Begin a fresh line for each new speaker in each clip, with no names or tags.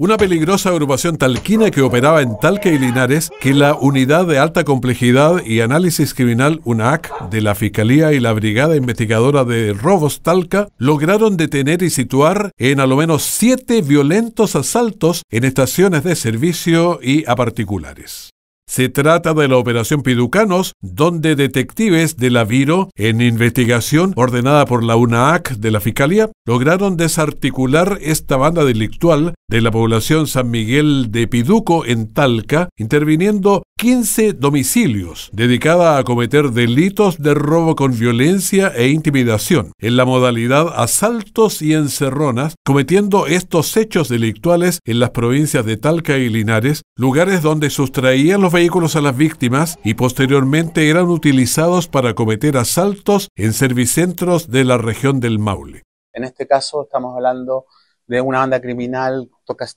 una peligrosa agrupación talquina que operaba en Talca y Linares, que la Unidad de Alta Complejidad y Análisis Criminal UNAC de la Fiscalía y la Brigada Investigadora de Robos Talca lograron detener y situar en al menos siete violentos asaltos en estaciones de servicio y a particulares. Se trata de la Operación Piducanos, donde detectives de la Viro, en investigación ordenada por la UNAC de la Fiscalía, lograron desarticular esta banda delictual de la población San Miguel de Piduco en Talca, interviniendo 15 domicilios dedicada a cometer delitos de robo con violencia e intimidación, en la modalidad asaltos y encerronas, cometiendo estos hechos delictuales en las provincias de Talca y Linares, lugares donde sustraían los vehículos a las víctimas y posteriormente eran utilizados para cometer asaltos en servicentros de la región del Maule.
En este caso estamos hablando de una banda criminal,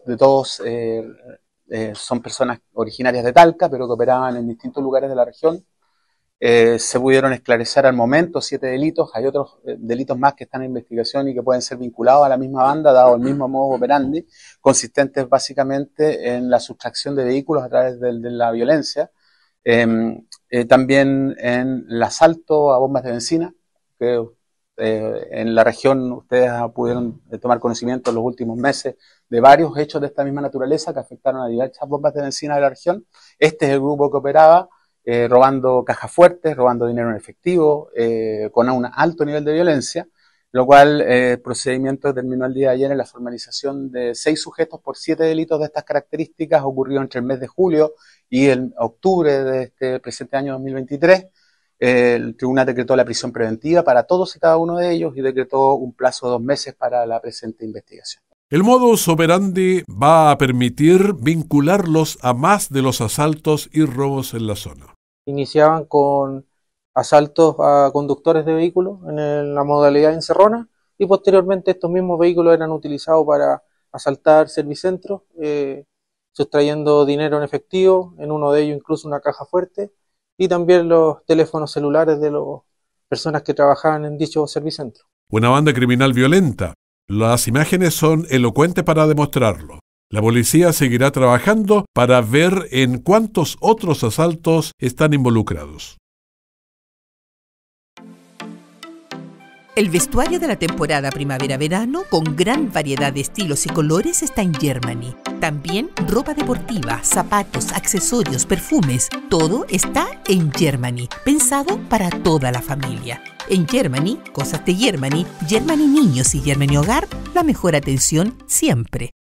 de todos eh, eh, son personas originarias de Talca, pero que operaban en distintos lugares de la región eh, se pudieron esclarecer al momento siete delitos, hay otros eh, delitos más que están en investigación y que pueden ser vinculados a la misma banda, dado el mismo modo operandi, consistentes básicamente en la sustracción de vehículos a través de, la violencia, em, eh, también en el asalto a bombas de benzina, que en la región ustedes pudieron tomar conocimiento en los últimos meses de varios hechos de esta misma naturaleza que afectaron a diversas bombas de benzina de la región. Este es el grupo que operaba eh, robando cajas fuertes, robando dinero en efectivo, eh, con un alto nivel de violencia, lo cual eh, el procedimiento terminó el día de ayer en la formalización de seis sujetos por siete delitos de estas características ocurrió entre el mes de julio y el octubre de este presente año 2023. El tribunal decretó la prisión preventiva para todos y cada uno de ellos y decretó un plazo de dos meses para la presente investigación.
El modo operandi va a permitir vincularlos a más de los asaltos y robos en la zona.
Iniciaban con asaltos a conductores de vehículos en la modalidad encerrona y posteriormente estos mismos vehículos eran utilizados para asaltar servicentros, eh, sustrayendo dinero en efectivo, en uno de ellos incluso una caja fuerte, y también los teléfonos celulares de las personas que trabajaban en dicho servicentro.
Una banda criminal violenta las imágenes son elocuentes para demostrarlo. La policía seguirá trabajando para ver en cuántos otros asaltos están involucrados.
El vestuario de la temporada primavera-verano, con gran variedad de estilos y colores, está en Germany. También ropa deportiva, zapatos, accesorios, perfumes, todo está en Germany, pensado para toda la familia. En Germany,
Cosas de Germany, Germany Niños y Germany Hogar, la mejor atención siempre.